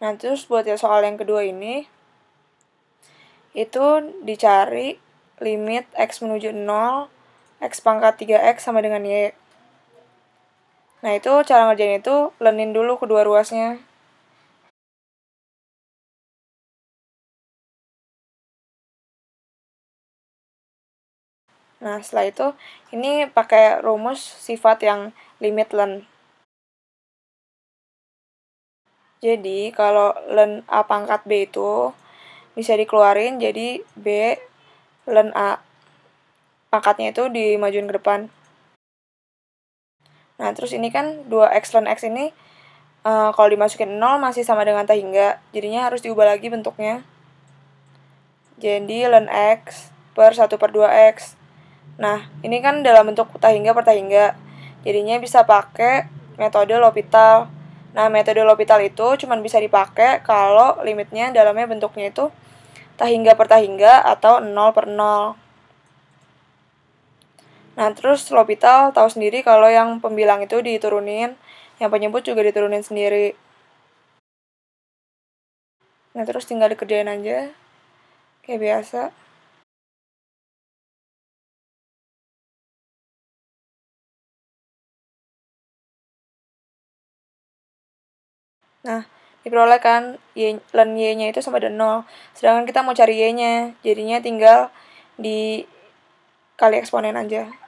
Nah, terus buat ya soal yang kedua ini, itu dicari limit X menuju 0, X pangkat 3X sama dengan Y. Nah, itu cara ngerjain itu lenin dulu kedua ruasnya. Nah, setelah itu, ini pakai rumus sifat yang limit len. Jadi kalau len A pangkat B itu bisa dikeluarin jadi B len A. Pangkatnya itu dimajuin ke depan. Nah, terus ini kan 2x len x ini uh, kalau dimasukin 0 masih sama dengan tak hingga. Jadinya harus diubah lagi bentuknya. Jadi len x per 1 per 2x. Nah, ini kan dalam bentuk tak hingga per tak hingga. Jadinya bisa pakai metode L'Hopital Nah, metode L'Hopital itu cuma bisa dipakai kalau limitnya dalamnya bentuknya itu tahingga per tahingga atau 0 per 0. Nah, terus L'Hopital tahu sendiri kalau yang pembilang itu diturunin, yang penyebut juga diturunin sendiri. Nah, terus tinggal dikerjain aja. Kayak biasa. Nah, diperoleh kan y, len y-nya itu sama dengan 0. Sedangkan kita mau cari y-nya, jadinya tinggal di kali eksponen aja.